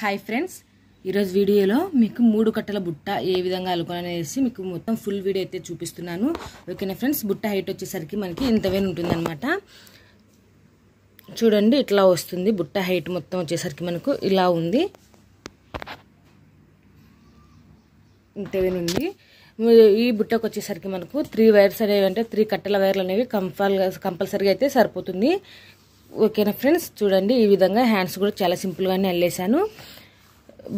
hi friends ఈరోజు వీడియోలో మీకు మూడు కట్టల బుట్ట ఏ విధంగా అనుకోవాలనేసి మీకు మొత్తం ఫుల్ వీడియో అయితే చూపిస్తున్నాను ఓకేనా ఫ్రెండ్స్ బుట్ట హైట్ వచ్చేసరికి మనకి ఇంతవే ఉంటుందన్నమాట చూడండి ఇట్లా వస్తుంది బుట్ట హైట్ మొత్తం వచ్చేసరికి మనకు ఇలా ఉంది ఉంది ఈ బుట్టకు వచ్చేసరికి మనకు త్రీ వైర్స్ అనేవి అంటే త్రీ కట్టల వైర్లు అనేవి కంపల్ కంపల్సరీగా అయితే సరిపోతుంది ఓకేనా ఫ్రెండ్స్ చూడండి ఈ విధంగా హ్యాండ్స్ కూడా చాలా సింపుల్గానే అల్లేసాను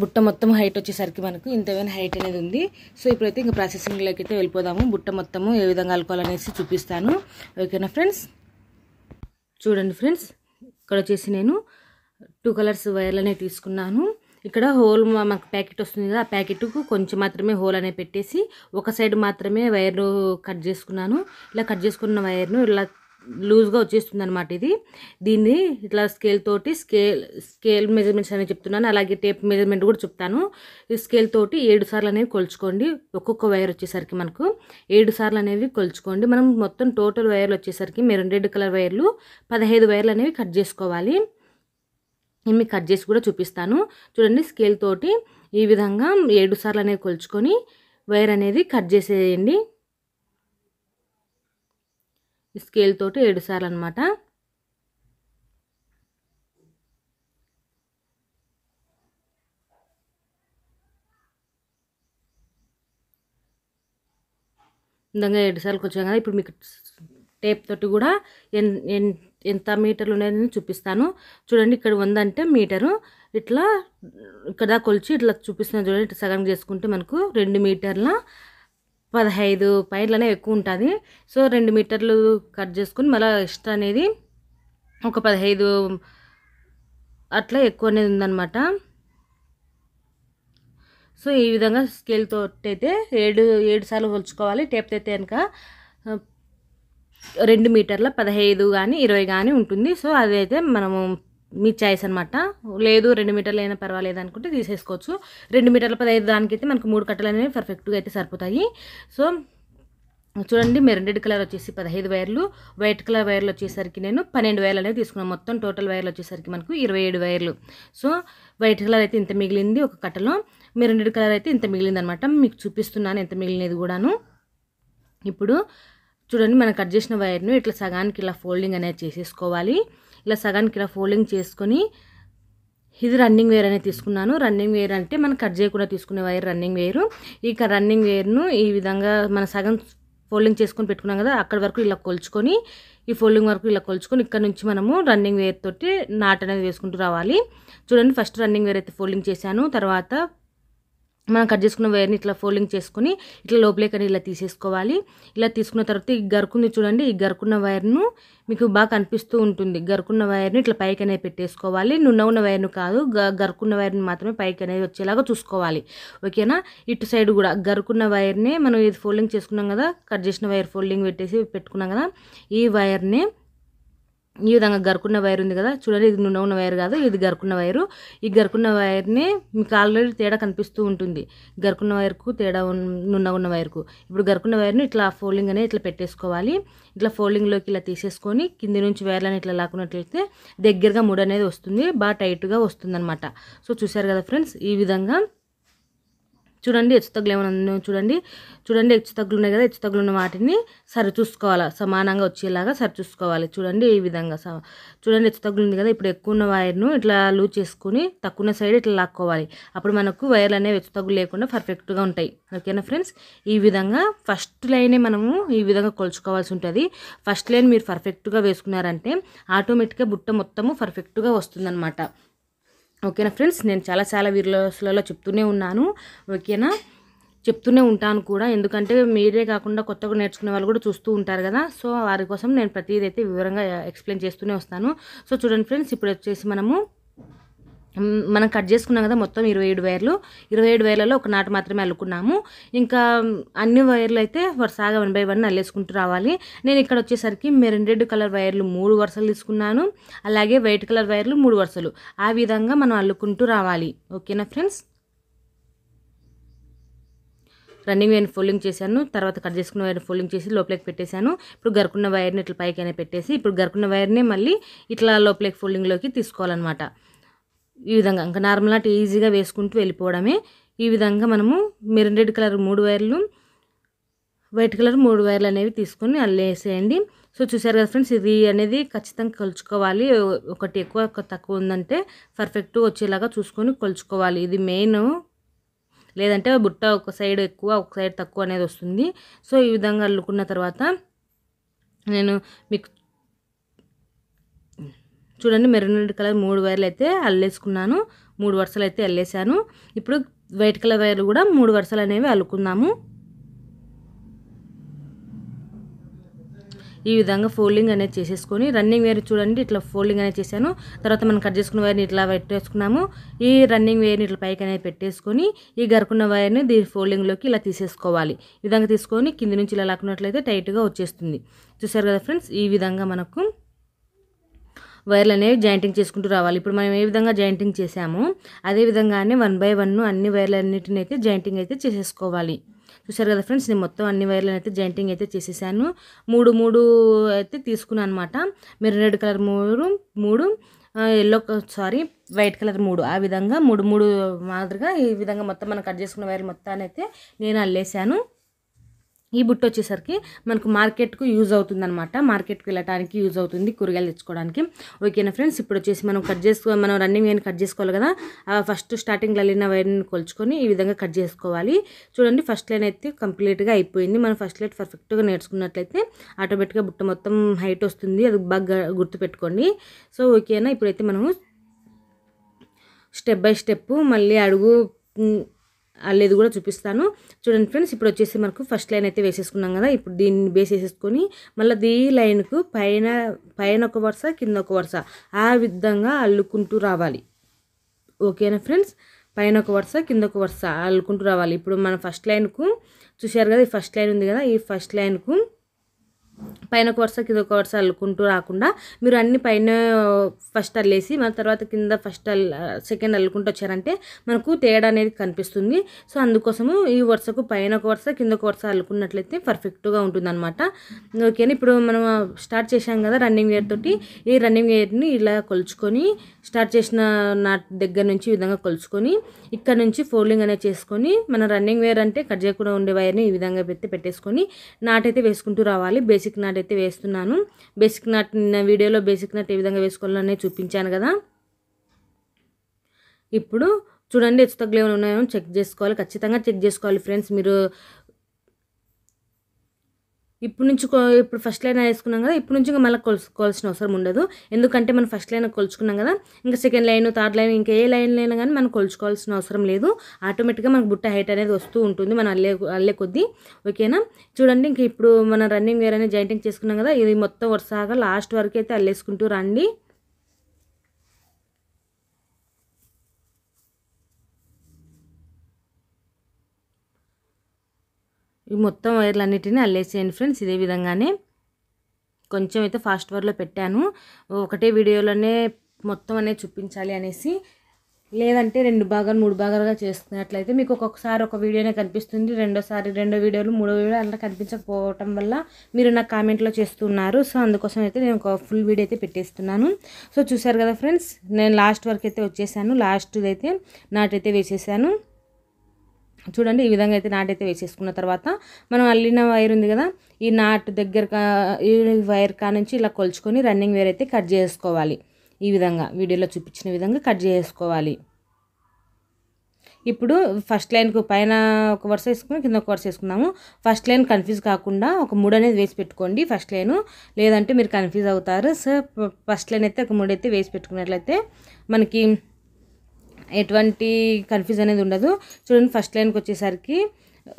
బుట్ట మొత్తం హైట్ వచ్చేసరికి మనకు ఇంతమైన హైట్ అనేది ఉంది సో ఇప్పుడైతే ఇంకా ప్రాసెసింగ్లోకి అయితే వెళ్ళిపోదాము బుట్ట మొత్తము ఏ విధంగా అలుకోవాలనేసి చూపిస్తాను ఓకేనా ఫ్రెండ్స్ చూడండి ఫ్రెండ్స్ ఇక్కడ వచ్చేసి నేను టూ కలర్స్ వైర్లనే తీసుకున్నాను ఇక్కడ హోల్ మాకు ప్యాకెట్ వస్తుంది కదా ఆ ప్యాకెట్కు కొంచెం మాత్రమే హోల్ అనే పెట్టేసి ఒక సైడ్ మాత్రమే వైర్ను కట్ చేసుకున్నాను ఇలా కట్ చేసుకున్న వైర్ను ఇలా లూజ్గా వచ్చేస్తుంది అనమాట ఇది దీన్ని ఇట్లా స్కేల్ తోటి స్కేల్ స్కేల్ మెజర్మెంట్స్ అనేవి చెప్తున్నాను అలాగే టేప్ మెజర్మెంట్ కూడా చెప్తాను ఈ స్కేల్ తోటి ఏడు సార్లు అనేవి కొలుచుకోండి ఒక్కొక్క వైర్ వచ్చేసరికి మనకు ఏడు సార్లు అనేవి కొలుచుకోండి మనం మొత్తం టోటల్ వైర్లు వచ్చేసరికి మెరూన్ రెడ్ కలర్ వైర్లు పదహైదు వైర్లు అనేవి కట్ చేసుకోవాలి నేను మీకు కట్ చేసి కూడా చూపిస్తాను చూడండి స్కేల్ తోటి ఈ విధంగా ఏడు సార్లు అనేవి కొలుచుకొని వైర్ అనేది కట్ చేసేయండి స్కేల్ తోటి ఏడుసార్లు అనమాట ఏడు ఏడుసార్లు కొంచెం కదా ఇప్పుడు మీకు టేప్ తోటి కూడా ఎంత మీటర్లు ఉన్నాయని చూపిస్తాను చూడండి ఇక్కడ ఉందంటే మీటరు ఇట్లా ఇక్కడ కొలిచి ఇట్లా చూపిస్తున్నాను చూడండి సగం చేసుకుంటే మనకు రెండు మీటర్ల పదహైదు పైర్లనే ఎక్కువ ఉంటుంది సో రెండు మీటర్లు కట్ చేసుకుని మళ్ళీ ఎక్స్ట్రా అనేది ఒక పదహైదు అట్లా ఎక్కువ అనేది ఉందన్నమాట సో ఈ విధంగా స్కేల్తో అయితే ఏడు ఏడు సార్లు కొలుచుకోవాలి టేప్తో అయితే కనుక రెండు మీటర్ల పదహైదు కానీ ఇరవై కానీ ఉంటుంది సో అదైతే మనము మీ చాయిస్ అనమాట లేదు రెండు మీటర్లు అయినా పర్వాలేదు అనుకుంటే తీసేసుకోవచ్చు రెండు మీటర్ల పదహైదు దానికైతే మనకు మూడు కట్టలు అనేవి పర్ఫెక్ట్గా అయితే సరిపోతాయి సో చూడండి మెరుండెడ్ కలర్ వచ్చేసి పదహైదు వైర్లు వైట్ కలర్ వైర్లు వచ్చేసరికి నేను పన్నెండు వైర్లు అనేవి తీసుకున్నాను మొత్తం టోటల్ వైర్లు వచ్చేసరికి మనకు ఇరవై ఏడు వైర్లు సో వైట్ కలర్ అయితే ఇంత మిగిలింది ఒక కట్టలో మెరుండెడ్ కలర్ అయితే ఇంత మిగిలింది అనమాట మీకు చూపిస్తున్నాను ఎంత మిగిలినది కూడాను ఇప్పుడు చూడండి మనం కట్ చేసిన వైర్ను ఇట్లా సగానికి ఇలా ఫోల్డింగ్ అనేది చేసేసుకోవాలి ఇలా సగానికి ఇలా ఫోల్డింగ్ చేసుకొని ఇది రన్నింగ్ వేర్ అనేది తీసుకున్నాను రన్నింగ్ వేర్ అంటే మనం కట్ చేయకుండా తీసుకునే వైర్ రన్నింగ్ వేరు ఇక రన్నింగ్ వేర్ను ఈ విధంగా మన సగం ఫోల్డింగ్ చేసుకొని పెట్టుకున్నాం కదా అక్కడ వరకు ఇలా కొలుచుకొని ఈ ఫోల్డింగ్ వరకు ఇలా కొలుచుకొని ఇక్కడ నుంచి మనము రన్నింగ్ వేర్ తోటి నాట్ అనేది వేసుకుంటూ రావాలి చూడండి ఫస్ట్ రన్నింగ్ వేర్ అయితే ఫోల్డింగ్ చేశాను తర్వాత మనం కట్ చేసుకున్న వైర్ని ఇట్లా ఫోల్డింగ్ చేసుకుని ఇట్లా కానీ ఇలా తీసేసుకోవాలి ఇలా తీసుకున్న తర్వాత ఈ గరుకుంది చూడండి ఈ గరుకున్న వైర్ను మీకు బాగా కనిపిస్తూ ఉంటుంది గరుకున్న వైర్ను ఇట్లా పైకి అనేది పెట్టేసుకోవాలి నున్న ఉన్న వైర్ను కాదు గరుకున్న వైర్ని మాత్రమే పైకి అనేది వచ్చేలాగా చూసుకోవాలి ఓకేనా ఇటు సైడ్ కూడా గరుకున్న వైర్నే మనం ఇది ఫోల్డింగ్ చేసుకున్నాం కదా కట్ చేసిన వైర్ ఫోల్డింగ్ పెట్టేసి పెట్టుకున్నాం కదా ఈ వైర్నే ఈ విధంగా గరుకున్న వైర్ ఉంది కదా చూడండి ఇది నూనె ఉన్న వైర్ కాదు ఇది గరుకున్న వైరు ఈ గరుకున్న వైర్ని మీకు ఆల్రెడీ తేడా కనిపిస్తూ ఉంటుంది గరుకున్న వైర్కు తేడా నున్న ఉన్న వైర్కు ఇప్పుడు గరుకున్న వైర్ని ఇట్లా ఫోల్డింగ్ అనేది ఇట్లా పెట్టేసుకోవాలి ఇట్లా ఫోల్డింగ్లోకి ఇలా తీసేసుకొని కింది నుంచి వైర్లను ఇట్లా లాక్కున్నట్లయితే దగ్గరగా ముడి అనేది వస్తుంది బాగా టైట్గా వస్తుంది అనమాట సో చూసారు కదా ఫ్రెండ్స్ ఈ విధంగా చూడండి హెచ్చు తగ్గులు ఉన్నాయో చూడండి చూడండి హెచ్చు తగ్గులు ఉన్నాయి కదా హెచ్చు తగ్గులు ఉన్న వాటిని సరి చూసుకోవాలి సమానంగా వచ్చేలాగా సరి చూసుకోవాలి చూడండి ఈ విధంగా చూడండి హెచ్చు తగ్గులు ఉంది కదా ఇప్పుడు ఎక్కువ ఉన్న వైర్ను ఇట్లా లూజ్ చేసుకుని తక్కువ సైడ్ ఇట్లా లాక్కోవాలి అప్పుడు మనకు వైర్లు అనేవి హెచ్చు తగ్గులు లేకుండా పర్ఫెక్ట్గా ఉంటాయి ఓకేనా ఫ్రెండ్స్ ఈ విధంగా ఫస్ట్ లైనే మనము ఈ విధంగా కొలుచుకోవాల్సి ఉంటుంది ఫస్ట్ లైన్ మీరు పర్ఫెక్ట్గా వేసుకున్నారంటే ఆటోమేటిక్గా బుట్ట మొత్తము పర్ఫెక్ట్గా వస్తుందన్నమాట ఓకేనా ఫ్రెండ్స్ నేను చాలా చాలా వీడియోస్లలో చెప్తూనే ఉన్నాను ఓకేనా చెప్తూనే ఉంటాను కూడా ఎందుకంటే మీరే కాకుండా కొత్తగా నేర్చుకునే వాళ్ళు కూడా చూస్తూ ఉంటారు కదా సో వారి కోసం నేను ప్రతిదైతే వివరంగా ఎక్స్ప్లెయిన్ చేస్తూనే వస్తాను సో చూడండి ఫ్రెండ్స్ ఇప్పుడు వచ్చేసి మనము మనం కట్ చేసుకున్నాం కదా మొత్తం ఇరవై ఏడు వైర్లు ఇరవై ఏడు వైర్లలో ఒక నాటు మాత్రమే అల్లుకున్నాము ఇంకా అన్ని వైర్లు అయితే వరుసగా వన్ బై వన్ అల్లేసుకుంటూ రావాలి నేను ఇక్కడ వచ్చేసరికి రెండు రెడ్ కలర్ వైర్లు మూడు వరుసలు తీసుకున్నాను అలాగే వైట్ కలర్ వైర్లు మూడు వరుసలు ఆ విధంగా మనం అల్లుకుంటూ రావాలి ఓకేనా ఫ్రెండ్స్ రన్నింగ్ నేను ఫోల్డింగ్ చేశాను తర్వాత కట్ చేసుకున్న వైర్ని ఫోల్డింగ్ చేసి లోపలికి పెట్టేశాను ఇప్పుడు గరుకున్న వైర్ని ఇట్లా పైకైనా పెట్టేసి ఇప్పుడు గరుకున్న వైర్నే మళ్ళీ ఇట్లా లోపలికి ఫోల్డింగ్లోకి తీసుకోవాలన్నమాట ఈ విధంగా ఇంకా నార్మల్ నాట్ ఈజీగా వేసుకుంటూ వెళ్ళిపోవడమే ఈ విధంగా మనము మెరూన్ రెడ్ కలర్ మూడు వైర్లు వైట్ కలర్ మూడు వైర్లు అనేవి తీసుకొని అల్లేసేయండి సో చూసారు కదా ఫ్రెండ్స్ ఇది అనేది ఖచ్చితంగా కొలుచుకోవాలి ఒకటి ఎక్కువ తక్కువ ఉందంటే పర్ఫెక్ట్ వచ్చేలాగా చూసుకొని కొలుచుకోవాలి ఇది మెయిన్ లేదంటే బుట్ట ఒక సైడ్ ఎక్కువ ఒక సైడ్ తక్కువ అనేది వస్తుంది సో ఈ విధంగా అల్లుకున్న తర్వాత నేను మీకు చూడండి మెరూన్ కలర్ మూడు వైర్లు అయితే అల్లేసుకున్నాను మూడు వరుసలు అయితే అల్లేసాను ఇప్పుడు వైట్ కలర్ వైర్లు కూడా మూడు వరుసలు అనేవి అల్లుకున్నాము ఈ విధంగా ఫోల్డింగ్ అనేది చేసేసుకొని రన్నింగ్ వేర్ చూడండి ఇట్లా ఫోల్డింగ్ అనేది చేశాను తర్వాత మనం కట్ చేసుకున్న వైర్ని ఇట్లా పెట్టేసుకున్నాము ఈ రన్నింగ్ వేర్ని ఇట్లా పైకి అనేది పెట్టేసుకొని ఈ గరుకున్న వైర్ని దీని ఫోల్డింగ్లోకి ఇలా తీసేసుకోవాలి ఈ విధంగా తీసుకొని కింది నుంచి ఇలా లాక్కున్నట్లయితే టైట్గా వచ్చేస్తుంది చూసారు కదా ఫ్రెండ్స్ ఈ విధంగా మనకు వైర్లు అనేవి జాయింటింగ్ చేసుకుంటూ రావాలి ఇప్పుడు మనం ఏ విధంగా జాయింటింగ్ చేసామో అదే విధంగానే వన్ బై వన్ అన్ని వైర్లు అన్నింటిని అయితే జాయింటింగ్ అయితే చేసేసుకోవాలి చూసారు కదా ఫ్రెండ్స్ నేను మొత్తం అన్ని వైర్లను అయితే జాయింటింగ్ అయితే చేసేసాను మూడు మూడు అయితే తీసుకున్నాను అనమాట మీరు రెడ్ కలర్ మూడు మూడు ఎల్లో సారీ వైట్ కలర్ మూడు ఆ విధంగా మూడు మూడు మాదిరిగా ఈ విధంగా మొత్తం మనం కట్ చేసుకున్న వైర్ మొత్తాన్ని అయితే నేను అల్లేసాను ఈ బుట్ట వచ్చేసరికి మనకు మార్కెట్కు యూజ్ అవుతుంది అనమాట మార్కెట్కి వెళ్ళడానికి యూజ్ అవుతుంది కూరగాయలు తెచ్చుకోవడానికి ఓకేనా ఫ్రెండ్స్ ఇప్పుడు వచ్చేసి మనం కట్ చేసుకో మనం రన్నింగ్ వైర్ని కట్ చేసుకోవాలి కదా ఫస్ట్ స్టార్టింగ్లో వెళ్ళిన వైర్ని కొలుచుకొని ఈ విధంగా కట్ చేసుకోవాలి చూడండి ఫస్ట్ లైన్ అయితే కంప్లీట్గా అయిపోయింది మనం ఫస్ట్ లైట్ పర్ఫెక్ట్గా నేర్చుకున్నట్లయితే ఆటోమేటిక్గా బుట్ట మొత్తం హైట్ వస్తుంది అది బాగా గుర్తుపెట్టుకోండి సో ఓకేనా ఇప్పుడైతే మనము స్టెప్ బై స్టెప్ మళ్ళీ అడుగు అల్లేది కూడా చూపిస్తాను చూడండి ఫ్రెండ్స్ ఇప్పుడు వచ్చేసి మనకు ఫస్ట్ లైన్ అయితే వేసేసుకున్నాం కదా ఇప్పుడు దీన్ని బేస్ వేసేసుకొని మళ్ళీ దీ లైన్కు పైన పైన ఒక వరుస కింద ఒక వరుస ఆ విధంగా అల్లుకుంటూ రావాలి ఓకేనా ఫ్రెండ్స్ పైన ఒక వరుస కింద ఒక వరుస అల్లుకుంటూ రావాలి ఇప్పుడు మన ఫస్ట్ లైన్కు చూశారు కదా ఈ ఫస్ట్ లైన్ ఉంది కదా ఈ ఫస్ట్ లైన్కు పైన ఒక వరుస కింద ఒక వరుస అల్లుకుంటూ రాకుండా మీరు అన్ని పైన ఫస్ట్ అల్లేసి మన తర్వాత కింద ఫస్ట్ అల్ సెకండ్ అల్లుకుంటూ వచ్చారంటే మనకు తేడా అనేది కనిపిస్తుంది సో అందుకోసము ఈ వరుసకు పైన ఒక వరుస కింద ఒక వరుస అల్లుకున్నట్లయితే పర్ఫెక్ట్గా ఉంటుందన్నమాట ఓకేనా ఇప్పుడు మనం స్టార్ట్ చేసాం కదా రన్నింగ్ వేర్ తోటి ఈ రన్నింగ్ వేర్ని ఇలా కొలుచుకొని స్టార్ట్ చేసిన నా దగ్గర నుంచి ఈ విధంగా కొలుచుకొని ఇక్కడ నుంచి ఫోల్డింగ్ అనేది చేసుకొని మన రన్నింగ్ వేర్ అంటే కట్ చేయకుండా ఉండే వైర్ని ఈ విధంగా పెట్టి పెట్టేసుకొని నాటైతే వేసుకుంటూ రావాలి బేసిక్ బేసిక్ నాట్ అయితే వేస్తున్నాను బేసిక్ నాట్ నిన్న వీడియోలో బేసిక్ నాట్ ఏ విధంగా వేసుకోవాలనే చూపించాను కదా ఇప్పుడు చూడండి హెచ్చు తగ్గులు ఏమైనా ఉన్నాయో చెక్ చేసుకోవాలి ఖచ్చితంగా చెక్ చేసుకోవాలి ఫ్రెండ్స్ మీరు ఇప్పుడు నుంచి ఇప్పుడు ఫస్ట్ లైన్ వేసుకున్నాం కదా ఇప్పుడు నుంచి ఇంకా మళ్ళీ కొలుసుకోవాల్సిన అవసరం ఉండదు ఎందుకంటే మనం ఫస్ట్ లైన్ కొలుచుకున్నాం కదా ఇంకా సెకండ్ లైన్ థర్డ్ లైన్ ఇంకా ఏ లైన్ అయినా కానీ మనం కొలుచుకోవాల్సిన అవసరం లేదు ఆటోమేటిక్గా మనకు బుట్ట హైట్ అనేది వస్తూ ఉంటుంది మనం అల్లే అల్లే కొద్దీ ఓకేనా చూడండి ఇంక ఇప్పుడు మనం రన్నింగ్ వేర్ అనేది జాయింటింగ్ చేసుకున్నాం కదా ఇది మొత్తం వరుసగా లాస్ట్ వరకు అయితే అల్లేసుకుంటూ రండి ఈ మొత్తం అన్నిటినీ అల్లేసేయండి ఫ్రెండ్స్ ఇదే విధంగానే కొంచెం అయితే ఫాస్ట్ వర్లో పెట్టాను ఒకటే వీడియోలోనే మొత్తం అనేది చూపించాలి అనేసి లేదంటే రెండు భాగాలు మూడు భాగాలుగా చేసుకున్నట్లయితే మీకు ఒక్కొక్కసారి ఒక వీడియోనే కనిపిస్తుంది రెండోసారి రెండో వీడియోలు మూడో వీడియో అలా కనిపించకపోవటం వల్ల మీరు నా కామెంట్లో చేస్తున్నారు సో అందుకోసం అయితే నేను ఒక ఫుల్ వీడియో అయితే పెట్టేస్తున్నాను సో చూసారు కదా ఫ్రెండ్స్ నేను లాస్ట్ వరకు అయితే వచ్చేసాను లాస్ట్ అయితే నాటైతే వేసేసాను చూడండి ఈ విధంగా అయితే నాటైతే అయితే వేసేసుకున్న తర్వాత మనం అల్లిన వైర్ ఉంది కదా ఈ నాట్ దగ్గర ఈ వైర్ కా నుంచి ఇలా కొలుచుకొని రన్నింగ్ వేర్ అయితే కట్ చేసుకోవాలి ఈ విధంగా వీడియోలో చూపించిన విధంగా కట్ చేసుకోవాలి ఇప్పుడు ఫస్ట్ లైన్కు పైన ఒక వరుస వేసుకుని కింద ఒక వరుస వేసుకున్నాము ఫస్ట్ లైన్ కన్ఫ్యూజ్ కాకుండా ఒక మూడు అనేది వేసి పెట్టుకోండి ఫస్ట్ లైన్ లేదంటే మీరు కన్ఫ్యూజ్ అవుతారు సో ఫస్ట్ లైన్ అయితే ఒక మూడు అయితే వేసి పెట్టుకున్నట్లయితే మనకి ఎటువంటి కన్ఫ్యూజ్ అనేది ఉండదు చూడండి ఫస్ట్ లైన్కి వచ్చేసరికి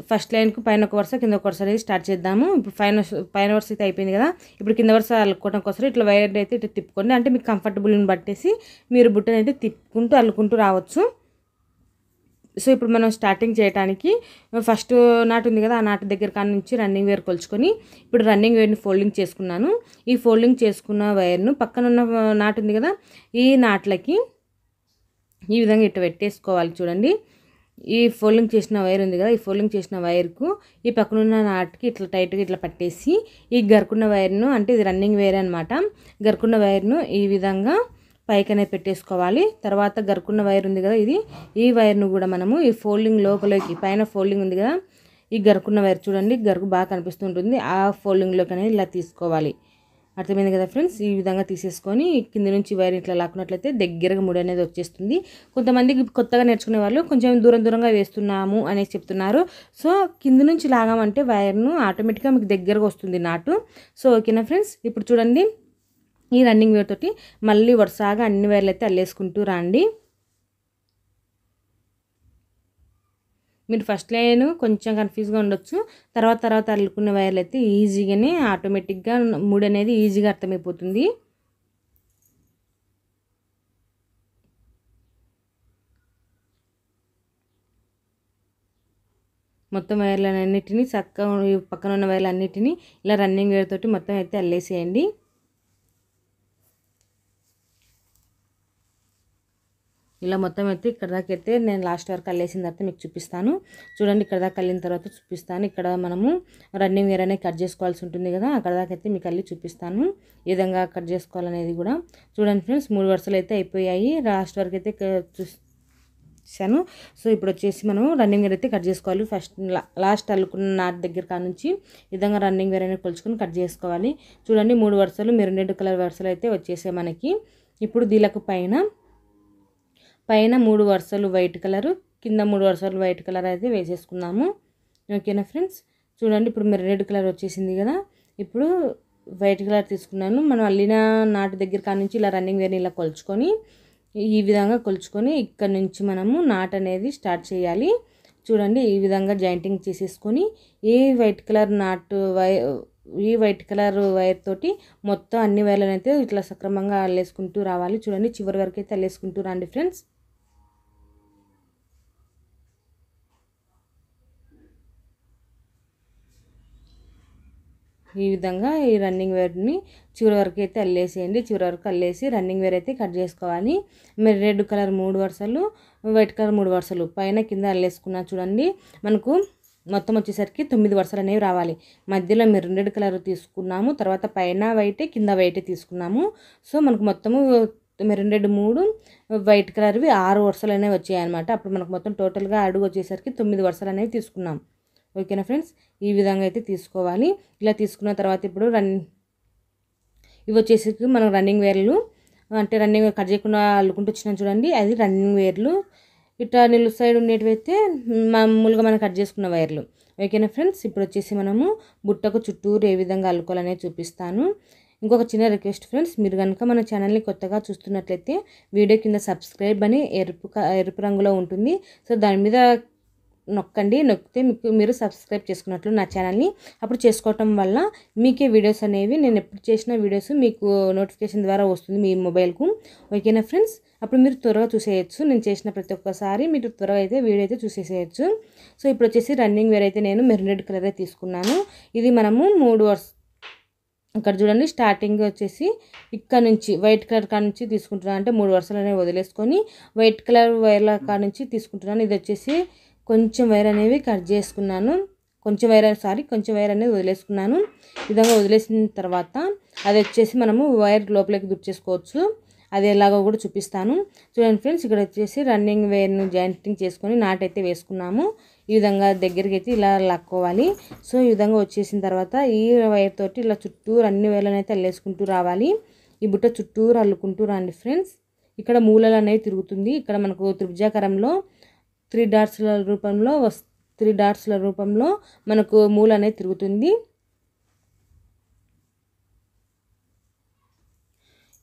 ఫస్ట్ లైన్కు పైన ఒక వరుస కింద ఒక వరుస అనేది స్టార్ట్ చేద్దాము ఇప్పుడు పైన పైన వరుస అయితే అయిపోయింది కదా ఇప్పుడు కింద వరుస అల్లుకోవడం కోసం ఇట్లా వైర్ అయితే ఇట్లా తిప్పుకోండి అంటే మీకు కంఫర్టబుల్ని బట్టేసి మీరు బుట్టని అయితే తిప్పుకుంటూ అల్లుకుంటూ రావచ్చు సో ఇప్పుడు మనం స్టార్టింగ్ చేయడానికి ఫస్ట్ నాటు ఉంది కదా ఆ నాటు దగ్గర కాడ నుంచి రన్నింగ్ వేర్ కొలుచుకొని ఇప్పుడు రన్నింగ్ వేర్ని ఫోల్డింగ్ చేసుకున్నాను ఈ ఫోల్డింగ్ చేసుకున్న వైర్ను పక్కన ఉన్న నాటు ఉంది కదా ఈ నాట్లకి ఈ విధంగా ఇటు పెట్టేసుకోవాలి చూడండి ఈ ఫోల్డింగ్ చేసిన వైర్ ఉంది కదా ఈ ఫోల్డింగ్ చేసిన వైర్కు ఈ పక్కనున్న నాటికి ఇట్లా టైట్గా ఇట్లా పట్టేసి ఈ గరుకున్న వైర్ను అంటే ఇది రన్నింగ్ వైర్ అనమాట గరుకున్న వైర్ను ఈ విధంగా పైకనే పెట్టేసుకోవాలి తర్వాత గరుకున్న వైర్ ఉంది కదా ఇది ఈ వైర్ను కూడా మనము ఈ ఫోల్డింగ్ లోపలికి పైన ఫోల్డింగ్ ఉంది కదా ఈ గరుకున్న వైర్ చూడండి గరుకు బాగా కనిపిస్తుంటుంది ఆ ఫోల్డింగ్లోకి అనేది ఇలా తీసుకోవాలి అర్థమైంది కదా ఫ్రెండ్స్ ఈ విధంగా తీసేసుకొని కింద నుంచి వైర్ ఇట్లా లాక్కున్నట్లయితే దగ్గరగా ముడి అనేది వచ్చేస్తుంది కొంతమంది కొత్తగా నేర్చుకునే వాళ్ళు కొంచెం దూరం దూరంగా వేస్తున్నాము అనేసి చెప్తున్నారు సో కింద నుంచి లాగామంటే వైర్ను ఆటోమేటిక్గా మీకు దగ్గరగా వస్తుంది నాటు సో ఓకేనా ఫ్రెండ్స్ ఇప్పుడు చూడండి ఈ రన్నింగ్ వేర్ తోటి మళ్ళీ వరుసగా అన్ని వైర్లు అయితే అల్లేసుకుంటూ రండి మీరు ఫస్ట్ లైన్ కొంచెం కన్ఫ్యూజ్గా ఉండొచ్చు తర్వాత తర్వాత అల్లుకున్న వైర్లు అయితే ఈజీగానే ఆటోమేటిక్గా మూడు అనేది ఈజీగా అర్థమైపోతుంది మొత్తం వైర్లన్నిటినీ చక్కగా పక్కన ఉన్న వైర్లన్నిటిని ఇలా రన్నింగ్ వేర్తోటి తోటి మొత్తం అయితే అల్లేసేయండి ఇలా మొత్తం అయితే ఇక్కడ దాకా అయితే నేను లాస్ట్ వరకు అల్లేసిన తర్వాత మీకు చూపిస్తాను చూడండి ఇక్కడ దాకా అల్లిన తర్వాత చూపిస్తాను ఇక్కడ మనము రన్నింగ్ వేర్ అనేది కట్ చేసుకోవాల్సి ఉంటుంది కదా అక్కడ దాకా అయితే మీకు అల్లి చూపిస్తాను ఏ విధంగా కట్ చేసుకోవాలనేది కూడా చూడండి ఫ్రెండ్స్ మూడు వరుసలు అయితే అయిపోయాయి లాస్ట్ వరకు అయితే చూశాను సో ఇప్పుడు వచ్చేసి మనం రన్నింగ్ వేర్ అయితే కట్ చేసుకోవాలి ఫస్ట్ లాస్ట్ అల్లుకున్న నాటి దగ్గర కాడ నుంచి విధంగా రన్నింగ్ వేర్ అనేది కొలుచుకొని కట్ చేసుకోవాలి చూడండి మూడు వరుసలు మెరూన్ రెండు కలర్ వరుసలు అయితే వచ్చేసాయి మనకి ఇప్పుడు దీలకు పైన పైన మూడు వరుసలు వైట్ కలరు కింద మూడు వరుసలు వైట్ కలర్ అయితే వేసేసుకున్నాము ఓకేనా ఫ్రెండ్స్ చూడండి ఇప్పుడు మీరు రెడ్ కలర్ వచ్చేసింది కదా ఇప్పుడు వైట్ కలర్ తీసుకున్నాను మనం అల్లిన నాటు దగ్గర నుంచి ఇలా రన్నింగ్ వేర్ ఇలా కొలుచుకొని ఈ విధంగా కొలుచుకొని ఇక్కడ నుంచి మనము నాట్ అనేది స్టార్ట్ చేయాలి చూడండి ఈ విధంగా జాయింటింగ్ చేసేసుకొని ఈ వైట్ కలర్ నాటు వై ఈ వైట్ కలర్ వైర్ తోటి మొత్తం అన్ని వైర్లను అయితే ఇట్లా సక్రమంగా అల్లేసుకుంటూ రావాలి చూడండి చివరి వరకు అయితే అల్లేసుకుంటూ రండి ఫ్రెండ్స్ ఈ విధంగా ఈ రన్నింగ్ వేర్ని చివరి వరకు అయితే అల్లేసేయండి చివరి వరకు అల్లేసి రన్నింగ్ వేర్ అయితే కట్ చేసుకోవాలి మీరు రెడ్ కలర్ మూడు వరుసలు వైట్ కలర్ మూడు వరుసలు పైన కింద అల్లేసుకున్నా చూడండి మనకు మొత్తం వచ్చేసరికి తొమ్మిది వరుసలు అనేవి రావాలి మధ్యలో మీరు రెడ్ కలర్ తీసుకున్నాము తర్వాత పైన వైటే కింద వైటే తీసుకున్నాము సో మనకు మొత్తము రెడ్ మూడు వైట్ కలర్వి ఆరు వరుసలు అనేవి వచ్చాయి అనమాట అప్పుడు మనకు మొత్తం టోటల్గా అడుగు వచ్చేసరికి తొమ్మిది వరుసలు అనేవి తీసుకున్నాం ఓకేనా ఫ్రెండ్స్ ఈ విధంగా అయితే తీసుకోవాలి ఇలా తీసుకున్న తర్వాత ఇప్పుడు రన్ ఇవి వచ్చేసి మనం రన్నింగ్ వేర్లు అంటే రన్నింగ్ కట్ చేయకుండా అల్లుకుంటూ వచ్చినా చూడండి అది రన్నింగ్ వేర్లు ఇట్లా నిలు సైడ్ ఉండేటివైతే మామూలుగా మనం కట్ చేసుకున్న వైర్లు ఓకేనా ఫ్రెండ్స్ ఇప్పుడు వచ్చేసి మనము బుట్టకు చుట్టూరు ఏ విధంగా అల్లుకోవాలనేది చూపిస్తాను ఇంకొక చిన్న రిక్వెస్ట్ ఫ్రెండ్స్ మీరు కనుక మన ఛానల్ని కొత్తగా చూస్తున్నట్లయితే వీడియో కింద సబ్స్క్రైబ్ అని ఎరుపు ఎరుపు రంగులో ఉంటుంది సో దాని మీద నొక్కండి నొక్కితే మీకు మీరు సబ్స్క్రైబ్ చేసుకున్నట్లు నా ఛానల్ని అప్పుడు చేసుకోవటం వల్ల మీకే వీడియోస్ అనేవి నేను ఎప్పుడు చేసిన వీడియోస్ మీకు నోటిఫికేషన్ ద్వారా వస్తుంది మీ మొబైల్కు ఓకేనా ఫ్రెండ్స్ అప్పుడు మీరు త్వరగా చూసేయచ్చు నేను చేసిన ప్రతి ఒక్కసారి మీరు త్వరగా అయితే వీడియో అయితే చూసేసేయచ్చు సో ఇప్పుడు వచ్చేసి రన్నింగ్ వేర్ అయితే నేను మెరూన్ రెడ్ కలర్ అయితే తీసుకున్నాను ఇది మనము మూడు వర్స్ ఇక్కడ చూడండి స్టార్టింగ్ వచ్చేసి ఇక్కడ నుంచి వైట్ కలర్ కాడ నుంచి తీసుకుంటున్నాను అంటే మూడు వరుసలు అనేవి వదిలేసుకొని వైట్ కలర్ వైర్ల కాడ నుంచి తీసుకుంటున్నాను ఇది వచ్చేసి కొంచెం వైర్ అనేవి కట్ చేసుకున్నాను కొంచెం వైర్ సారీ కొంచెం వైర్ అనేది వదిలేసుకున్నాను విధంగా వదిలేసిన తర్వాత అది వచ్చేసి మనము వైర్ లోపలికి దుర్చేసుకోవచ్చు అది ఎలాగో కూడా చూపిస్తాను చూడండి ఫ్రెండ్స్ ఇక్కడ వచ్చేసి రన్నింగ్ వేర్ను జాయింటింగ్ చేసుకొని నాటైతే వేసుకున్నాము ఈ విధంగా దగ్గరికి అయితే ఇలా లాక్కోవాలి సో ఈ విధంగా వచ్చేసిన తర్వాత ఈ వైర్ తోటి ఇలా చుట్టూ అన్ని వేర్లను అయితే అల్లేసుకుంటూ రావాలి ఈ బుట్ట చుట్టూరు అల్లుకుంటూ రండి ఫ్రెండ్స్ ఇక్కడ మూలలు అనేవి తిరుగుతుంది ఇక్కడ మనకు త్రిభుజాకరంలో త్రీ డాట్స్ల రూపంలో వస్ త్రీ డాట్స్ల రూపంలో మనకు మూల అనేది తిరుగుతుంది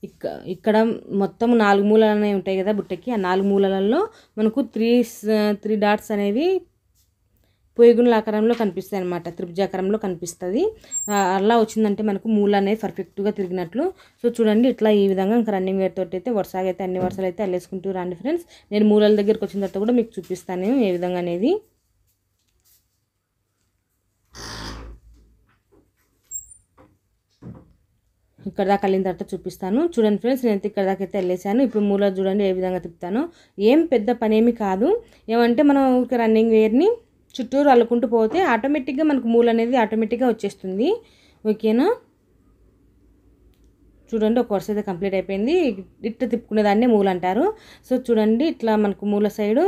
ఇక్క ఇక్కడ మొత్తం నాలుగు మూలలు అనేవి ఉంటాయి కదా బుట్టకి ఆ నాలుగు మూలలలో మనకు త్రీ త్రీ డాట్స్ అనేవి పొయ్యిగుండ్ల ఆకారంలో కనిపిస్తాయి అనమాట త్రిభుజాకారంలో కనిపిస్తుంది అలా వచ్చిందంటే మనకు మూలు అనేది పర్ఫెక్ట్గా తిరిగినట్లు సో చూడండి ఇట్లా ఈ విధంగా ఇంకా రన్నింగ్ వేర్ తోటి అయితే వరుసగా అయితే అన్ని వరుసలు అయితే అల్లేసుకుంటూ రండి ఫ్రెండ్స్ నేను మూలల దగ్గరికి వచ్చిన తర్వాత కూడా మీకు చూపిస్తాను ఏ విధంగా అనేది ఇక్కడ దాకా వెళ్ళిన తర్వాత చూపిస్తాను చూడండి ఫ్రెండ్స్ నేను ఇక్కడ దాకా అయితే వెళ్ళేసాను ఇప్పుడు మూలలో చూడండి ఏ విధంగా తిప్పుతాను ఏం పెద్ద పనేమి కాదు ఏమంటే మనం రన్నింగ్ వేర్ని చుట్టూరు అల్లుకుంటూ పోతే ఆటోమేటిక్గా మనకు మూలు అనేది ఆటోమేటిక్గా వచ్చేస్తుంది ఓకేనా చూడండి ఒక వరుస అయితే కంప్లీట్ అయిపోయింది ఇట్ట తిప్పుకునే దాన్నే మూలు అంటారు సో చూడండి ఇట్లా మనకు మూల సైడు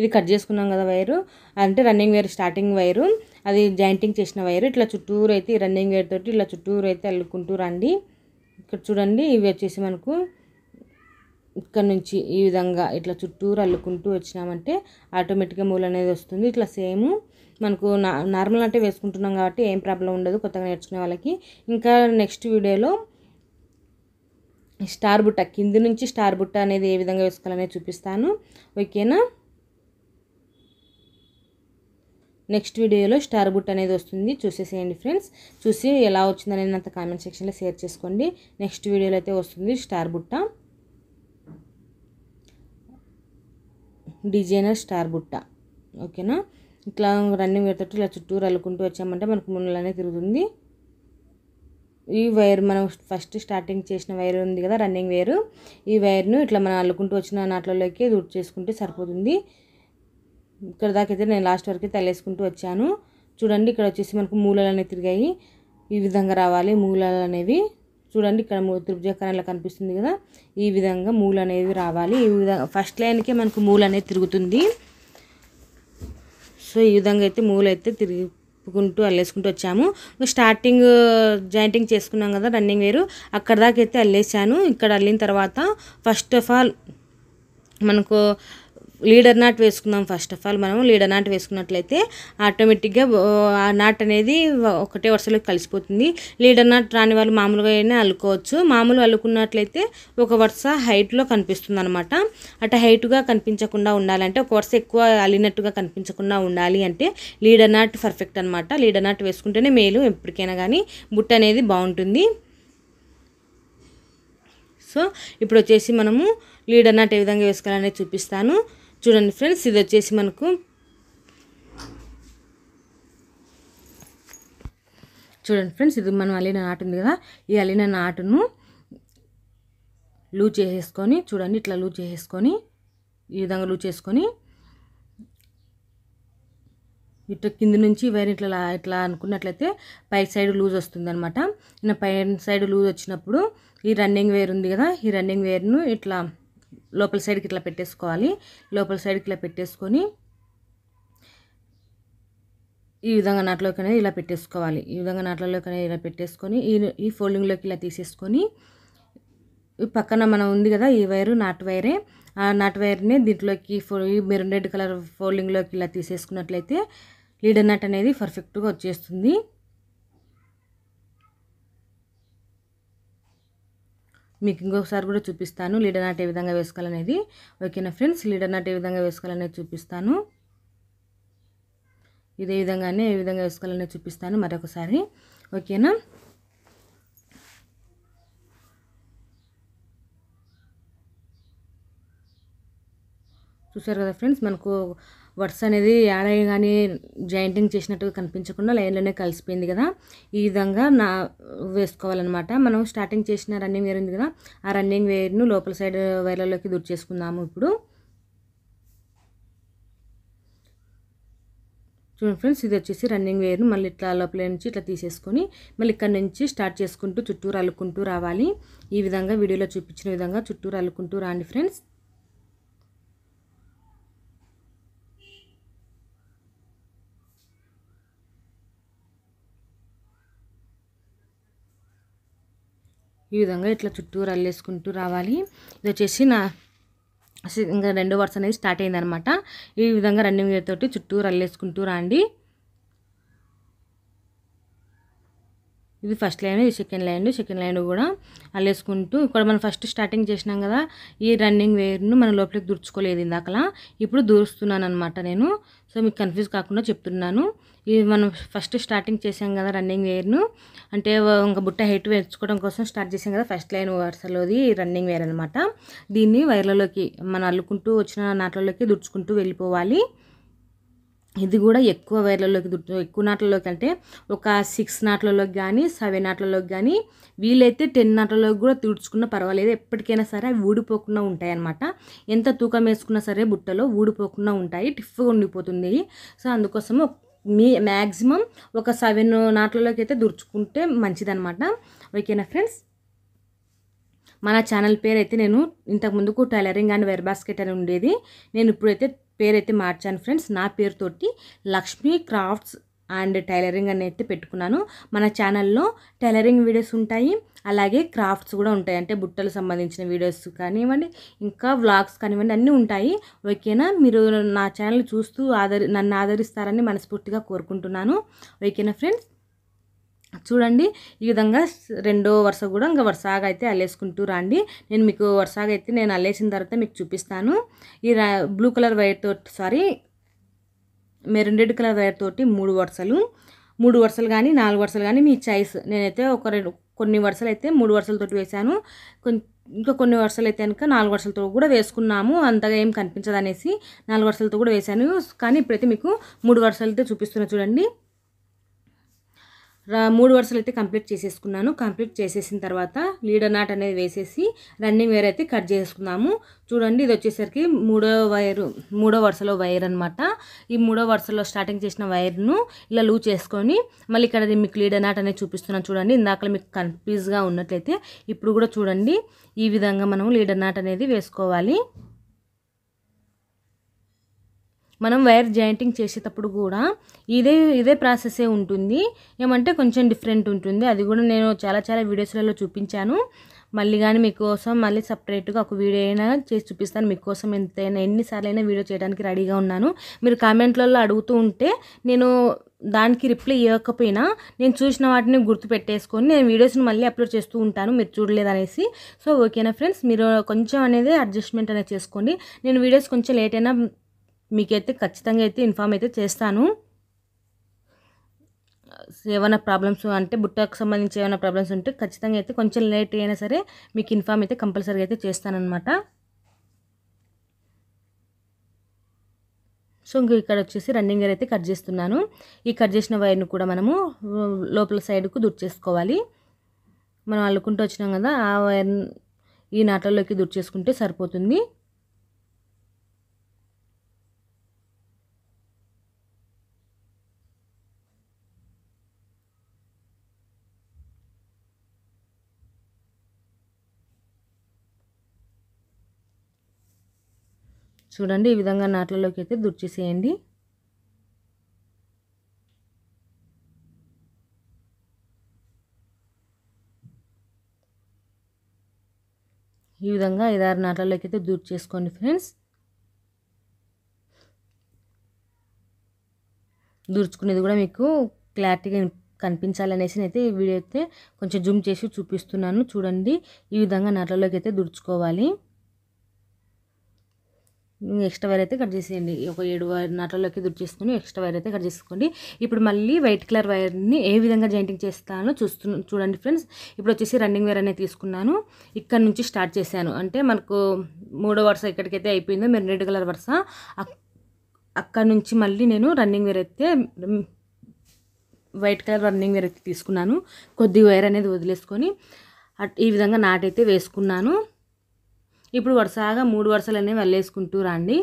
ఇది కట్ చేసుకున్నాం కదా వైరు అంటే రన్నింగ్ వేర్ స్టార్టింగ్ వైరు అది జాయింటింగ్ చేసిన వైరు ఇట్లా చుట్టూరు అయితే రన్నింగ్ వేర్ తోటి ఇలా చుట్టూరు అయితే అల్లుకుంటూ రండి ఇక్కడ చూడండి ఇవి వచ్చేసి మనకు ఇక్కడ నుంచి ఈ విధంగా ఇట్లా చుట్టూరు అల్లుకుంటూ వచ్చినామంటే ఆటోమేటిక్గా మూల అనేది వస్తుంది ఇట్లా సేమ్ మనకు నార్మల్ అంటే వేసుకుంటున్నాం కాబట్టి ఏం ప్రాబ్లం ఉండదు కొత్తగా నేర్చుకునే వాళ్ళకి ఇంకా నెక్స్ట్ వీడియోలో స్టార్ బుట్ట కింది నుంచి స్టార్ బుట్ట అనేది ఏ విధంగా వేసుకోవాలనేది చూపిస్తాను ఓకేనా నెక్స్ట్ వీడియోలో స్టార్ బుట్ అనేది వస్తుంది చూసేసేయండి ఫ్రెండ్స్ చూసి ఎలా వచ్చిందనేది అంత కామెంట్ సెక్షన్లో షేర్ చేసుకోండి నెక్స్ట్ వీడియోలో అయితే వస్తుంది స్టార్ బుట్ట డిజైనర్ స్టార్ బుట్ట ఓకేనా ఇట్లా రన్నింగ్ పెట్టట్టు ఇలా చుట్టూరు అల్లుకుంటూ వచ్చామంటే మనకు మునులనే తిరుగుతుంది ఈ వైర్ మనం ఫస్ట్ స్టార్టింగ్ చేసిన వైర్ ఉంది కదా రన్నింగ్ వైర్ ఈ వైర్ను ఇట్లా మనం అల్లుకుంటూ వచ్చిన నాట్లలోకి రూట్ చేసుకుంటే సరిపోతుంది ఇక్కడ దాకైతే నేను లాస్ట్ వరకు తలేసుకుంటూ వచ్చాను చూడండి ఇక్కడ వచ్చేసి మనకు మూలలు అనేవి తిరిగాయి ఈ విధంగా రావాలి మూలలు అనేవి చూడండి ఇక్కడ త్రిభుజకరణలు కనిపిస్తుంది కదా ఈ విధంగా మూలు అనేది రావాలి ఈ విధంగా ఫస్ట్ లైన్కే మనకు మూలు అనేది తిరుగుతుంది సో ఈ విధంగా అయితే మూలు అయితే తిరిగి అల్లేసుకుంటూ వచ్చాము స్టార్టింగ్ జాయింటింగ్ uh, చేసుకున్నాం కదా రన్నింగ్ వేరు అక్కడ దాకా అయితే అల్లేసాను ఇక్కడ అల్లిన తర్వాత ఫస్ట్ ఆఫ్ ఆల్ మనకు లీడర్ నాట్ వేసుకుందాం ఫస్ట్ ఆఫ్ ఆల్ మనం లీడర్ నాట్ వేసుకున్నట్లయితే ఆటోమేటిక్గా ఆ నాట్ అనేది ఒకటే వరుసలో కలిసిపోతుంది లీడర్ నాట్ రాని వాళ్ళు మామూలుగా అయినా అల్లుకోవచ్చు మామూలు అల్లుకున్నట్లయితే ఒక వరుస హైట్లో కనిపిస్తుంది అనమాట అటు హైట్గా కనిపించకుండా ఉండాలంటే ఒక వరుస ఎక్కువ అల్లినట్టుగా కనిపించకుండా ఉండాలి అంటే లీడర్ నాట్ పర్ఫెక్ట్ అనమాట లీడర్ నాట్ వేసుకుంటేనే మేలు ఎప్పటికైనా కానీ బుట్ట అనేది బాగుంటుంది సో ఇప్పుడు వచ్చేసి మనము లీడర్ నాట్ ఏ విధంగా వేసుకోవాలనేది చూపిస్తాను చూడండి ఫ్రెండ్స్ ఇది వచ్చేసి మనకు చూడండి ఫ్రెండ్స్ ఇది మనం అల్లిన నాటు ఉంది కదా ఈ అల్లిన నాటును లూజ్ చేసేసుకొని చూడండి ఇట్లా లూజ్ చేసేసుకొని ఈ విధంగా లూజ్ చేసుకొని ఇట్లా కింద నుంచి వైర్ ఇట్లా ఇట్లా అనుకున్నట్లయితే పై సైడ్ లూజ్ వస్తుంది అనమాట పై సైడ్ లూజ్ వచ్చినప్పుడు ఈ రన్నింగ్ వేర్ ఉంది కదా ఈ రన్నింగ్ వేర్ను ఇట్లా లోపల సైడ్కి ఇట్లా పెట్టేసుకోవాలి లోపల సైడ్కి ఇట్లా పెట్టేసుకొని ఈ విధంగా నాట్లోకి అనేది ఇలా పెట్టేసుకోవాలి ఈ విధంగా నాట్లలోకి అనేది ఇలా పెట్టేసుకొని ఈ ఈ ఫోల్డింగ్లోకి ఇలా తీసేసుకొని పక్కన మనం ఉంది కదా ఈ వైరు నాటు వైరే ఆ నాటు వైర్ని దీంట్లోకి ఫో ఈ మెరూన్ రెడ్ కలర్ ఫోల్డింగ్లోకి ఇలా తీసేసుకున్నట్లయితే లీడర్ నాట్ అనేది పర్ఫెక్ట్గా వచ్చేస్తుంది మీకు ఇంకొకసారి కూడా చూపిస్తాను లీడర్ నాట్ ఏ విధంగా వేసుకోవాలనేది ఓకేనా ఫ్రెండ్స్ లీడర్ నాట్ ఏ విధంగా వేసుకోవాలనేది చూపిస్తాను ఇదే విధంగానే ఏ విధంగా వేసుకోవాలనేది చూపిస్తాను మరొకసారి ఓకేనా చూసారు కదా ఫ్రెండ్స్ మనకు వర్స్ అనేది యాడ్ కానీ జాయింటింగ్ చేసినట్టుగా కనిపించకుండా లైన్లోనే కలిసిపోయింది కదా ఈ విధంగా నా వేసుకోవాలన్నమాట మనం స్టార్టింగ్ చేసిన రన్నింగ్ వేర్ ఉంది కదా ఆ రన్నింగ్ వేర్ను లోపల సైడ్ వైర్లలోకి దూర్ చేసుకుందాము ఇప్పుడు చూడండి ఫ్రెండ్స్ ఇది వచ్చేసి రన్నింగ్ వేర్ను మళ్ళీ ఇట్లా లోపల నుంచి ఇట్లా తీసేసుకొని మళ్ళీ ఇక్కడ నుంచి స్టార్ట్ చేసుకుంటూ చుట్టూరు అల్లుకుంటూ రావాలి ఈ విధంగా వీడియోలో చూపించిన విధంగా చుట్టూరు అల్లుకుంటూ రాండి ఫ్రెండ్స్ ఈ విధంగా ఇట్లా చుట్టూరు అల్లేసుకుంటూ రావాలి ఇది వచ్చేసి నా ఇంకా రెండో వరుస అనేది స్టార్ట్ అయిందనమాట ఈ విధంగా రన్నింగ్ తోటి చుట్టూరు అల్లేసుకుంటూ రండి ఇది ఫస్ట్ లైన్ ఇది సెకండ్ లైన్ సెకండ్ లైన్ కూడా అల్లేసుకుంటూ ఇక్కడ మనం ఫస్ట్ స్టార్టింగ్ చేసినాం కదా ఈ రన్నింగ్ వేర్ను మనం లోపలికి దుర్చుకోలేదు ఇందాకలా ఇప్పుడు దూరుస్తున్నాను అనమాట నేను సో మీకు కన్ఫ్యూజ్ కాకుండా చెప్తున్నాను ఇది మనం ఫస్ట్ స్టార్టింగ్ చేసాం కదా రన్నింగ్ వేర్ను అంటే ఇంకా బుట్ట హైట్ వేర్చుకోవడం కోసం స్టార్ట్ చేసాం కదా ఫస్ట్ లైన్ వరుసలోది రన్నింగ్ వేర్ అనమాట దీన్ని వైర్లలోకి మనం అల్లుకుంటూ వచ్చిన నాట్లలోకి దుడుచుకుంటూ వెళ్ళిపోవాలి ఇది కూడా ఎక్కువ వైర్లలోకి దుడుతుంది ఎక్కువ నాట్లలోకి అంటే ఒక సిక్స్ నాట్లలోకి కానీ సెవెన్ నాట్లలోకి కానీ వీలైతే టెన్ నాట్లలోకి కూడా తుడుచుకున్న పర్వాలేదు ఎప్పటికైనా సరే అవి ఊడిపోకుండా ఉంటాయి అనమాట ఎంత తూకం వేసుకున్నా సరే బుట్టలో ఊడిపోకుండా ఉంటాయి టిఫ్గా ఉండిపోతుంది సో అందుకోసము మీ మ్యాక్సిమం ఒక సెవెన్ నాట్లలోకి అయితే దుడుచుకుంటే మంచిదనమాట ఓకేనా ఫ్రెండ్స్ మన ఛానల్ పేరు అయితే నేను ఇంతకుముందుకు టైలరింగ్ అండ్ వెర్ బాస్కెట్ అని ఉండేది నేను ఇప్పుడైతే పేరైతే మార్చాను ఫ్రెండ్స్ నా పేరుతోటి లక్ష్మీ క్రాఫ్ట్స్ అండ్ టైలరింగ్ అని అయితే పెట్టుకున్నాను మన ఛానల్లో టైలరింగ్ వీడియోస్ ఉంటాయి అలాగే క్రాఫ్ట్స్ కూడా ఉంటాయి అంటే బుట్టలు సంబంధించిన వీడియోస్ కానివ్వండి ఇంకా వ్లాగ్స్ కానివ్వండి అన్నీ ఉంటాయి ఓకేనా మీరు నా ఛానల్ చూస్తూ ఆదరి నన్ను ఆదరిస్తారని మనస్ఫూర్తిగా కోరుకుంటున్నాను ఓకేనా ఫ్రెండ్స్ చూడండి ఈ విధంగా రెండో వరుస కూడా ఇంకా వరుసగా అయితే అల్లేసుకుంటూ రండి నేను మీకు వరుసగా అయితే నేను అల్లేసిన తర్వాత మీకు చూపిస్తాను ఈ బ్లూ కలర్ వైర్ తోటి sorry maroon red colour wire తోటి మూడు వరుసలు మూడు వరుసలు కానీ నాలుగు వరుసలు కానీ మీ చాయిస్ నేనైతే ఒక రెండు కొన్ని వరుసలు అయితే మూడు వరుసలతో వేశాను ఇంకా కొన్ని వరుసలు అయితే కనుక నాలుగు వరుసలతో కూడా వేసుకున్నాము అంతగా ఏం కనిపించదనేసి నాలుగు వరుసలతో కూడా వేశాను కానీ ఇప్పుడైతే మీకు మూడు వరుసలతో చూపిస్తున్నా చూడండి మూడు వరుసలు అయితే కంప్లీట్ చేసేసుకున్నాను కంప్లీట్ చేసేసిన తర్వాత లీడర్ నాట్ అనేది వేసేసి రన్నింగ్ వేర్ అయితే కట్ చేసుకున్నాము చూడండి ఇది వచ్చేసరికి మూడో వైరు మూడో వరుసలో వైర్ అనమాట ఈ మూడో వరుసలో స్టార్టింగ్ చేసిన వైర్ను ఇలా లూజ్ చేసుకొని మళ్ళీ ఇక్కడ మీకు లీడర్ నాట్ అనేది చూపిస్తున్నాను చూడండి ఇందాక మీకు కన్ఫ్యూజ్గా ఉన్నట్లయితే ఇప్పుడు కూడా చూడండి ఈ విధంగా మనం లీడర్ నాట్ అనేది వేసుకోవాలి మనం వైర్ జాయింటింగ్ చేసేటప్పుడు కూడా ఇదే ఇదే ప్రాసెసే ఉంటుంది ఏమంటే కొంచెం డిఫరెంట్ ఉంటుంది అది కూడా నేను చాలా చాలా వీడియోస్లలో చూపించాను మళ్ళీ కానీ మీకోసం మళ్ళీ సపరేట్గా ఒక వీడియో అయినా చేసి చూపిస్తాను మీకోసం ఎంతైనా ఎన్నిసార్లు అయినా వీడియో చేయడానికి రెడీగా ఉన్నాను మీరు కామెంట్లలో అడుగుతూ ఉంటే నేను దానికి రిప్లై ఇవ్వకపోయినా నేను చూసిన వాటిని గుర్తుపెట్టేసుకొని నేను వీడియోస్ని మళ్ళీ అప్లోడ్ చేస్తూ ఉంటాను మీరు చూడలేదనేసి సో ఓకేనా ఫ్రెండ్స్ మీరు కొంచెం అనేది అడ్జస్ట్మెంట్ అనేది చేసుకోండి నేను వీడియోస్ కొంచెం లేట్ అయినా మీకైతే ఖచ్చితంగా అయితే ఇన్ఫామ్ అయితే చేస్తాను ఏమైనా ప్రాబ్లమ్స్ అంటే బుట్టకు సంబంధించి ఏమైనా ప్రాబ్లమ్స్ ఉంటే ఖచ్చితంగా అయితే కొంచెం లేట్ అయినా సరే మీకు ఇన్ఫామ్ అయితే కంపల్సరీగా అయితే అనమాట సో ఇంక ఇక్కడ వచ్చేసి రన్నింగ్ గేర్ అయితే కట్ చేస్తున్నాను ఈ కట్ చేసిన వైర్ను కూడా మనము లోపల సైడ్కు దుర్ చేసుకోవాలి మనం అల్లుకుంటూ వచ్చినాం కదా ఆ వైర్ ఈ నాటల్లోకి దుర్ చేసుకుంటే సరిపోతుంది చూడండి ఈ విధంగా నాట్లలోకి అయితే దుర్చేసేయండి ఈ విధంగా ఐదారు నాట్లలోకి అయితే దూర్ చేసుకోండి ఫ్రెండ్స్ దూర్చుకునేది కూడా మీకు క్లారిటీగా కనిపించాలనేసి అయితే ఈ వీడియో అయితే కొంచెం జూమ్ చేసి చూపిస్తున్నాను చూడండి ఈ విధంగా నాట్లలోకి అయితే దుడుచుకోవాలి ఎక్స్ట్రా వైర్ అయితే కట్ చేసేయండి ఒక ఏడు నాటల్లోకి దుడ్ చేసుకుని ఎక్స్ట్రా వైర్ అయితే కట్ చేసుకోండి ఇప్పుడు మళ్ళీ వైట్ కలర్ వైర్ని ఏ విధంగా జాయింటింగ్ చేస్తానో చూస్తు చూడండి ఫ్రెండ్స్ ఇప్పుడు వచ్చేసి రన్నింగ్ వేర్ అనేది తీసుకున్నాను ఇక్కడ నుంచి స్టార్ట్ చేశాను అంటే మనకు మూడో వరుస ఎక్కడికైతే అయిపోయిందో మీరు రెడ్ కలర్ వరుస అక్కడ నుంచి మళ్ళీ నేను రన్నింగ్ వేర్ అయితే వైట్ కలర్ రన్నింగ్ వేర్ అయితే తీసుకున్నాను కొద్ది వైర్ అనేది వదిలేసుకొని ఈ విధంగా నాటైతే వేసుకున్నాను ఇప్పుడు వరుసగా మూడు వరుసలు అనేవి వెళ్ళేసుకుంటూ రండి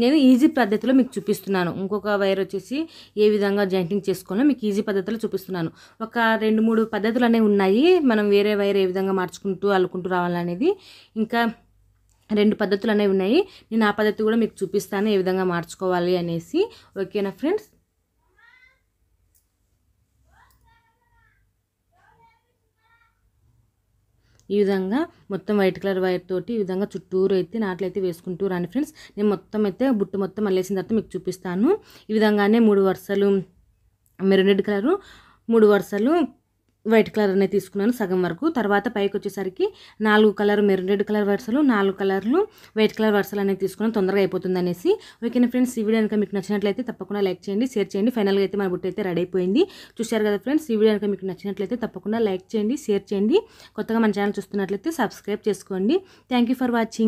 నేను ఈజీ పద్ధతిలో మీకు చూపిస్తున్నాను ఇంకొక వైర్ వచ్చేసి ఏ విధంగా జాయింటింగ్ చేసుకోవాలో మీకు ఈజీ పద్ధతిలో చూపిస్తున్నాను ఒక రెండు మూడు పద్ధతులు అనేవి ఉన్నాయి మనం వేరే వైర్ ఏ విధంగా మార్చుకుంటూ అల్లుకుంటూ రావాలనేది ఇంకా రెండు పద్ధతులు అనేవి ఉన్నాయి నేను ఆ పద్ధతి కూడా మీకు చూపిస్తాను ఏ విధంగా మార్చుకోవాలి అనేసి ఓకేనా ఫ్రెండ్స్ ఈ విధంగా మొత్తం వైట్ కలర్ వైర్ తోటి ఈ విధంగా చుట్టూరు అయితే నాట్లయితే వేసుకుంటూ రాని ఫ్రెండ్స్ నేను మొత్తం అయితే బుట్టు మొత్తం మళ్ళేసిన తర్వాత మీకు చూపిస్తాను ఈ విధంగానే మూడు వరుసలు మెరూన్ రెడ్ కలరు మూడు వరుసలు వైట్ కలర్ అనేది తీసుకున్నాను సగం వరకు తర్వాత పైకి వచ్చేసరికి నాలుగు కలర్ మెరూన్ రెడ్ కలర్ వరుసలు నాలుగు కలర్లు వైట్ కలర్ వరుసలు అనేది తీసుకున్నాను తొందరగా అయిపోతుంది అనేసి ఓకే ఫ్రెండ్స్ ఈ వీడియో కనుక మీకు నచ్చినట్లయితే తప్పకుండా లైక్ చేయండి షేర్ చేయండి ఫైనల్గా అయితే మన బుట్ట అయితే రెడీ అయిపోయింది చూశారు కదా ఫ్రెండ్స్ ఈ వీడియో కనుక మీకు నచ్చినట్లయితే తప్పకుండా లైక్ చేయండి షేర్ చేయండి కొత్తగా మన ఛానల్ చూస్తున్నట్లయితే సబ్స్క్రైబ్ చేసుకోండి థ్యాంక్ ఫర్ వాచింగ్